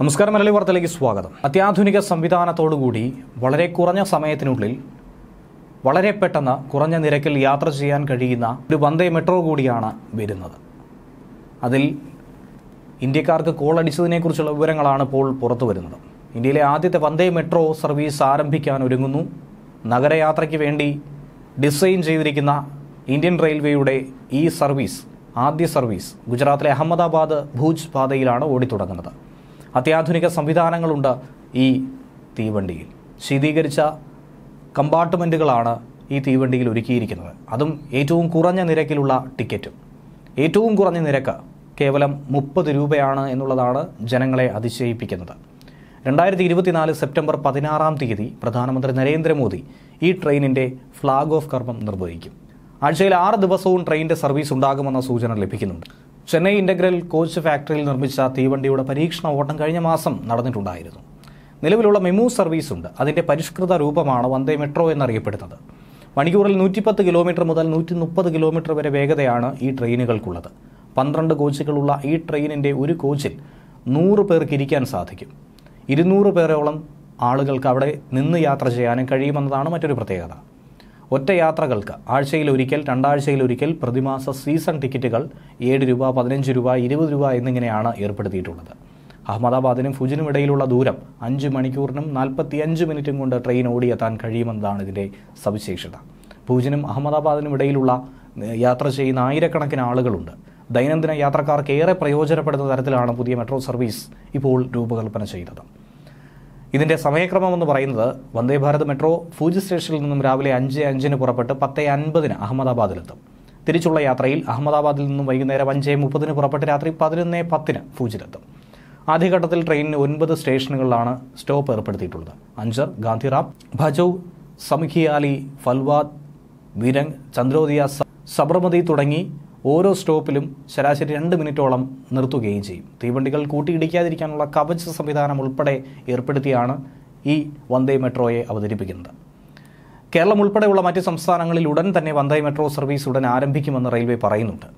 നമസ്കാരം മലയാളി വാർത്തയിലേക്ക് സ്വാഗതം അത്യാധുനിക സംവിധാനത്തോടുകൂടി വളരെ കുറഞ്ഞ സമയത്തിനുള്ളിൽ വളരെ പെട്ടെന്ന് കുറഞ്ഞ നിരക്കിൽ യാത്ര ചെയ്യാൻ കഴിയുന്ന ഒരു വന്ദേ മെട്രോ കൂടിയാണ് വരുന്നത് അതിൽ ഇന്ത്യക്കാർക്ക് കോൾ അടിച്ചതിനെക്കുറിച്ചുള്ള വിവരങ്ങളാണ് ഇപ്പോൾ പുറത്തു വരുന്നത് ഇന്ത്യയിലെ ആദ്യത്തെ വന്ദേ മെട്രോ സർവീസ് ആരംഭിക്കാൻ ഒരുങ്ങുന്നു നഗരയാത്രയ്ക്ക് വേണ്ടി ഡിസൈൻ ചെയ്തിരിക്കുന്ന ഇന്ത്യൻ റെയിൽവേയുടെ ഈ സർവീസ് ആദ്യ സർവീസ് ഗുജറാത്തിലെ അഹമ്മദാബാദ് ഭൂജ് പാതയിലാണ് ഓടിത്തുടങ്ങുന്നത് അത്യാധുനിക സംവിധാനങ്ങളുണ്ട് ഈ തീവണ്ടിയിൽ ശീതീകരിച്ച കമ്പാർട്ട്മെൻറ്റുകളാണ് ഈ തീവണ്ടിയിൽ ഒരുക്കിയിരിക്കുന്നത് അതും ഏറ്റവും കുറഞ്ഞ നിരക്കിലുള്ള ടിക്കറ്റും ഏറ്റവും കുറഞ്ഞ നിരക്ക് കേവലം മുപ്പത് രൂപയാണ് എന്നുള്ളതാണ് ജനങ്ങളെ അതിശയിപ്പിക്കുന്നത് രണ്ടായിരത്തി ഇരുപത്തിനാല് സെപ്റ്റംബർ പതിനാറാം തീയതി പ്രധാനമന്ത്രി നരേന്ദ്രമോദി ഈ ട്രെയിനിൻ്റെ ഫ്ലാഗ് ഓഫ് കർമ്മം നിർവഹിക്കും ആഴ്ചയിൽ ആറ് ദിവസവും ട്രെയിനിൻ്റെ സർവീസ് ഉണ്ടാകുമെന്ന സൂചന ലഭിക്കുന്നുണ്ട് ചെന്നൈ ഇൻ്റഗ്രൽ കോച്ച് ഫാക്ടറിയിൽ നിർമ്മിച്ച തീവണ്ടിയുടെ പരീക്ഷണ ഓട്ടം കഴിഞ്ഞ മാസം നടന്നിട്ടുണ്ടായിരുന്നു നിലവിലുള്ള മെമു സർവീസ് ഉണ്ട് അതിൻ്റെ പരിഷ്കൃത രൂപമാണ് വന്ദേ മെട്രോ എന്നറിയപ്പെടുന്നത് മണിക്കൂറിൽ നൂറ്റിപ്പത്ത് കിലോമീറ്റർ മുതൽ നൂറ്റി മുപ്പത് കിലോമീറ്റർ വരെ വേഗതയാണ് ഈ ട്രെയിനുകൾക്കുള്ളത് പന്ത്രണ്ട് കോച്ചുകളുള്ള ഈ ട്രെയിനിൻ്റെ ഒരു കോച്ചിൽ നൂറ് പേർക്ക് ഇരിക്കാൻ സാധിക്കും ഇരുന്നൂറ് പേരോളം ആളുകൾക്ക് അവിടെ നിന്ന് യാത്ര ചെയ്യാനും കഴിയുമെന്നതാണ് മറ്റൊരു പ്രത്യേകത ഒറ്റ യാത്രകൾക്ക് ആഴ്ചയിൽ ഒരിക്കൽ രണ്ടാഴ്ചയിൽ ഒരിക്കൽ പ്രതിമാസ സീസൺ ടിക്കറ്റുകൾ ഏഴ് രൂപ പതിനഞ്ച് രൂപ ഇരുപത് രൂപ എന്നിങ്ങനെയാണ് ഏർപ്പെടുത്തിയിട്ടുള്ളത് അഹമ്മദാബാദിനും ഫുജിനും ഇടയിലുള്ള ദൂരം അഞ്ച് മണിക്കൂറിനും നാൽപ്പത്തിയഞ്ച് മിനിറ്റും കൊണ്ട് ട്രെയിൻ ഓടിയെത്താൻ കഴിയുമെന്നതാണ് ഇതിൻ്റെ സവിശേഷത ഭൂജിനും അഹമ്മദാബാദിനും ഇടയിലുള്ള യാത്ര ചെയ്യുന്ന ആയിരക്കണക്കിന് ആളുകളുണ്ട് ദൈനംദിന യാത്രക്കാർക്ക് ഏറെ പ്രയോജനപ്പെടുന്ന തരത്തിലാണ് പുതിയ മെട്രോ സർവീസ് ഇപ്പോൾ രൂപകൽപ്പന ചെയ്തത് ഇതിന്റെ സമയക്രമം എന്ന് പറയുന്നത് വന്ദേ ഭാരത് മെട്രോ ഫൂജി സ്റ്റേഷനിൽ നിന്നും രാവിലെ അഞ്ച് അഞ്ചിന് പുറപ്പെട്ട് പത്ത് അൻപതിന് അഹമ്മദാബാദിലെത്തും തിരിച്ചുള്ള യാത്രയിൽ അഹമ്മദാബാദിൽ നിന്നും വൈകുന്നേരം അഞ്ച് മുപ്പതിന് പുറപ്പെട്ട് രാത്രി പതിനൊന്ന് പത്തിന് ഫൂജിലെത്തും ആദ്യഘട്ടത്തിൽ ട്രെയിനിന് ഒൻപത് സ്റ്റേഷനുകളിലാണ് സ്റ്റോപ്പ് ഏർപ്പെടുത്തിയിട്ടുള്ളത് അഞ്ചർ ഗാന്ധിറാം ഭജൌ സമഖിയാലി ഫൽവാദ് വിരങ് ചന്ദ്രോദിയ സബർമതി തുടങ്ങി ഓരോ സ്റ്റോപ്പിലും ശരാശരി രണ്ട് മിനിറ്റോളം നിർത്തുകയും ചെയ്യും തീവണ്ടികൾ കൂട്ടിയിടിക്കാതിരിക്കാനുള്ള കവച സംവിധാനം ഉൾപ്പെടെ ഏർപ്പെടുത്തിയാണ് ഈ വന്ദേ മെട്രോയെ അവതരിപ്പിക്കുന്നത് കേരളം ഉൾപ്പെടെയുള്ള മറ്റ് സംസ്ഥാനങ്ങളിൽ ഉടൻ തന്നെ വന്ദേ മെട്രോ സർവീസ് ഉടൻ ആരംഭിക്കുമെന്ന് റെയിൽവേ പറയുന്നുണ്ട്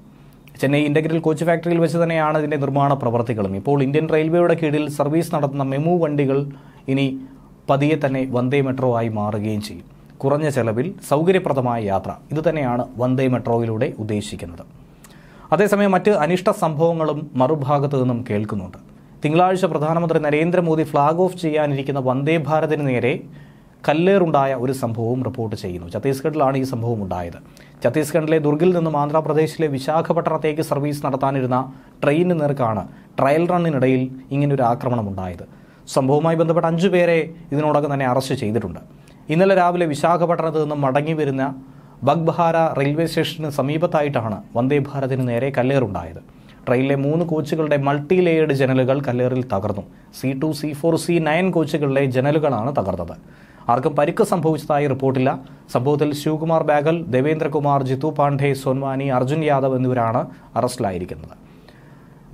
ചെന്നൈ ഇൻ്റഗ്രൽ കോച്ച് ഫാക്ടറിയിൽ വെച്ച് തന്നെയാണ് ഇതിൻ്റെ നിർമ്മാണ പ്രവർത്തികളും ഇപ്പോൾ ഇന്ത്യൻ റെയിൽവേയുടെ കീഴിൽ സർവീസ് നടത്തുന്ന മെമു വണ്ടികൾ ഇനി പതിയെ തന്നെ വന്ദേ മെട്രോ ആയി മാറുകയും ചെയ്യും കുറഞ്ഞ ചെലവിൽ സൗകര്യപ്രദമായ യാത്ര ഇതുതന്നെയാണ് വന്ദേ മെട്രോയിലൂടെ ഉദ്ദേശിക്കുന്നത് അതേസമയം മറ്റ് അനിഷ്ട സംഭവങ്ങളും മറുഭാഗത്തു നിന്നും കേൾക്കുന്നുണ്ട് തിങ്കളാഴ്ച പ്രധാനമന്ത്രി നരേന്ദ്രമോദി ഫ്ലാഗ് ഓഫ് ചെയ്യാനിരിക്കുന്ന വന്ദേ ഭാരതിന് നേരെ കല്ലേറുണ്ടായ ഒരു സംഭവവും റിപ്പോർട്ട് ചെയ്യുന്നു ഛത്തീസ്ഗഡിലാണ് ഈ സംഭവം ഉണ്ടായത് ഛത്തീസ്ഗഡിലെ ദുർഗിൽ നിന്നും ആന്ധ്രാപ്രദേശിലെ വിശാഖപട്ടണത്തേക്ക് സർവീസ് നടത്താനിരുന്ന ട്രെയിനിന് നേർക്കാണ് ട്രയൽ റണ്ണിനിടയിൽ ഇങ്ങനൊരു ആക്രമണം ഉണ്ടായത് സംഭവവുമായി ബന്ധപ്പെട്ട് അഞ്ചു പേരെ ഇതിനോടകം തന്നെ അറസ്റ്റ് ചെയ്തിട്ടുണ്ട് ഇന്നലെ രാവിലെ വിശാഖപട്ടണത്ത് നിന്ന് മടങ്ങി വരുന്ന ബഗ്ബഹാര റെയിൽവേ സ്റ്റേഷന് സമീപത്തായിട്ടാണ് വന്ദേ ഭാരതിന് നേരെ കല്ലേറുണ്ടായത് ട്രെയിനിലെ മൂന്ന് കോച്ചുകളുടെ മൾട്ടി ലെയേർഡ് ജനലുകൾ കല്ലേറിൽ തകർന്നു C two C four C nine കോച്ചുകളിലെ ജനലുകളാണ് തകർന്നത് ആർക്കും പരിക്ക് സംഭവിച്ചതായി റിപ്പോർട്ടില്ല സംഭവത്തിൽ ശിവകുമാർ ബാഗൽ ദേവേന്ദ്രകുമാർ ജിത്തു പാണ്ഡെ സോൻവാനി അർജുൻ യാദവ് എന്നിവരാണ് അറസ്റ്റിലായിരിക്കുന്നത്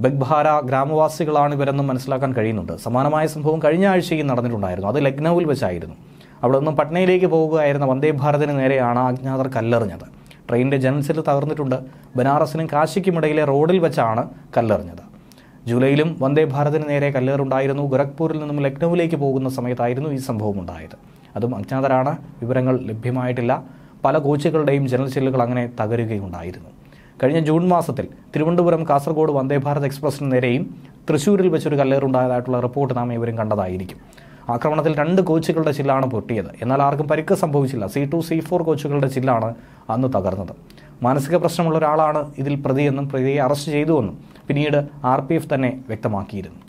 ബഗ്ബഹാര ഗ്രാമവാസികളാണ് ഇവരെന്നും മനസ്സിലാക്കാൻ കഴിയുന്നുണ്ട് സമാനമായ സംഭവം കഴിഞ്ഞ ആഴ്ചയും നടന്നിട്ടുണ്ടായിരുന്നു അത് ലക്നൌവിൽ വെച്ചായിരുന്നു അവിടെ നിന്നും പട്നയിലേക്ക് പോകുകയായിരുന്ന വന്ദേ ഭാരതിന് നേരെയാണ് അജ്ഞാതർ കല്ലെറിഞ്ഞത് ട്രെയിനിൻ്റെ ജനൽസിൽ തകർന്നിട്ടുണ്ട് ബനാറസിനും കാശിക്കുമിടയിലെ റോഡിൽ വെച്ചാണ് കല്ലെറിഞ്ഞത് ജൂലൈയിലും വന്ദേ ഭാരതിന് നേരെ കല്ലേറുണ്ടായിരുന്നു ഗോരഖ്പൂരിൽ നിന്നും ലക്നൌവിലേക്ക് പോകുന്ന സമയത്തായിരുന്നു ഈ സംഭവം ഉണ്ടായത് അതും അജ്ഞാതരാണ് വിവരങ്ങൾ ലഭ്യമായിട്ടില്ല പല കോച്ചുകളുടെയും ജനറൽ സെല്ലുകൾ അങ്ങനെ തകരുകയുണ്ടായിരുന്നു കഴിഞ്ഞ ജൂൺ മാസത്തിൽ തിരുവനന്തപുരം കാസർഗോഡ് വന്ദേ ഭാരത് എക്സ്പ്രസിന് നേരെയും തൃശ്ശൂരിൽ വെച്ചൊരു കല്ലേറുണ്ടായതായിട്ടുള്ള റിപ്പോർട്ട് നാം ഇവരും കണ്ടതായിരിക്കും ആക്രമണത്തിൽ രണ്ട് കോച്ചുകളുടെ ചില്ലാണ് പൊട്ടിയത് എന്നാൽ ആർക്കും പരിക്ക് സംഭവിച്ചില്ല സി ടു സി ഫോർ കോച്ചുകളുടെ ചില്ലാണ് അന്ന് തകർന്നത് മാനസിക പ്രശ്നമുള്ള ഒരാളാണ് ഇതിൽ പ്രതിയെന്നും പ്രതിയെ അറസ്റ്റ് ചെയ്തുവെന്നും പിന്നീട് ആർ തന്നെ വ്യക്തമാക്കിയിരുന്നു